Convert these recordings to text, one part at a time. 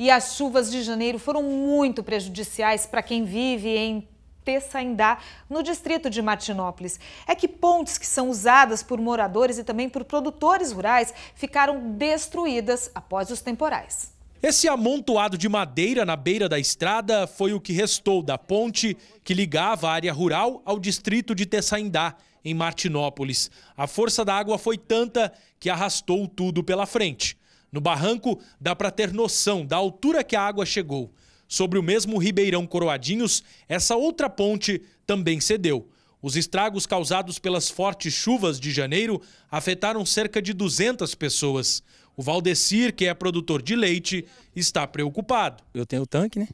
e as chuvas de janeiro foram muito prejudiciais para quem vive em Tessaindá, no distrito de Martinópolis. É que pontes que são usadas por moradores e também por produtores rurais ficaram destruídas após os temporais. Esse amontoado de madeira na beira da estrada foi o que restou da ponte que ligava a área rural ao distrito de Tessaindá, em Martinópolis. A força da água foi tanta que arrastou tudo pela frente. No barranco, dá para ter noção da altura que a água chegou. Sobre o mesmo Ribeirão Coroadinhos, essa outra ponte também cedeu. Os estragos causados pelas fortes chuvas de janeiro afetaram cerca de 200 pessoas. O Valdecir, que é produtor de leite, está preocupado. Eu tenho o tanque, né?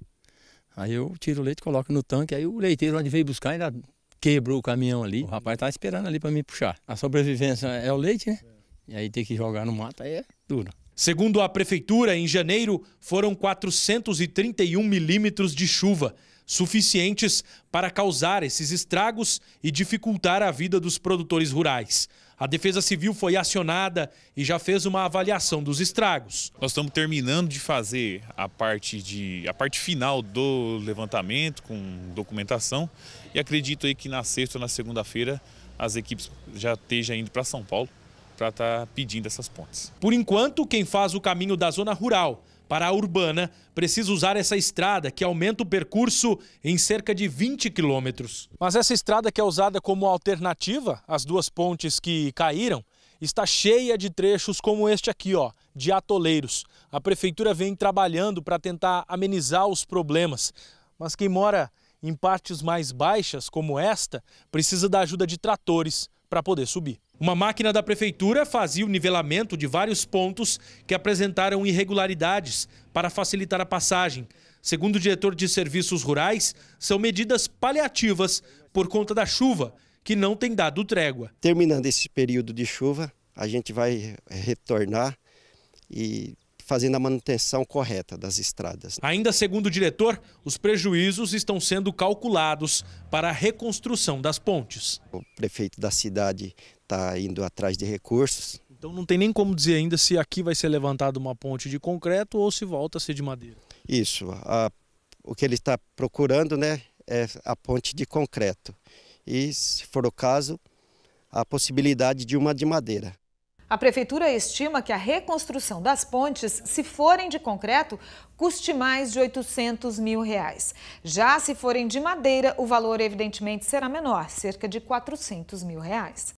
Aí eu tiro o leite, coloco no tanque, aí o leiteiro onde veio buscar ainda quebrou o caminhão ali. O rapaz está esperando ali para me puxar. A sobrevivência é o leite, né? E aí ter que jogar no mato aí é duro. Segundo a prefeitura, em janeiro foram 431 milímetros de chuva, suficientes para causar esses estragos e dificultar a vida dos produtores rurais. A Defesa Civil foi acionada e já fez uma avaliação dos estragos. Nós estamos terminando de fazer a parte, de, a parte final do levantamento com documentação e acredito aí que na sexta ou na segunda-feira as equipes já estejam indo para São Paulo para estar tá pedindo essas pontes. Por enquanto, quem faz o caminho da zona rural para a urbana precisa usar essa estrada que aumenta o percurso em cerca de 20 quilômetros. Mas essa estrada que é usada como alternativa às duas pontes que caíram está cheia de trechos como este aqui, ó, de atoleiros. A prefeitura vem trabalhando para tentar amenizar os problemas, mas quem mora em partes mais baixas, como esta, precisa da ajuda de tratores para poder subir. Uma máquina da prefeitura fazia o nivelamento de vários pontos que apresentaram irregularidades para facilitar a passagem. Segundo o diretor de serviços rurais, são medidas paliativas por conta da chuva, que não tem dado trégua. Terminando esse período de chuva, a gente vai retornar e fazendo a manutenção correta das estradas. Né? Ainda segundo o diretor, os prejuízos estão sendo calculados para a reconstrução das pontes. O prefeito da cidade está indo atrás de recursos. Então não tem nem como dizer ainda se aqui vai ser levantada uma ponte de concreto ou se volta a ser de madeira. Isso. A, o que ele está procurando né, é a ponte de concreto. E, se for o caso, a possibilidade de uma de madeira. A prefeitura estima que a reconstrução das pontes, se forem de concreto, custe mais de 800 mil reais. Já se forem de madeira, o valor evidentemente será menor, cerca de 400 mil reais.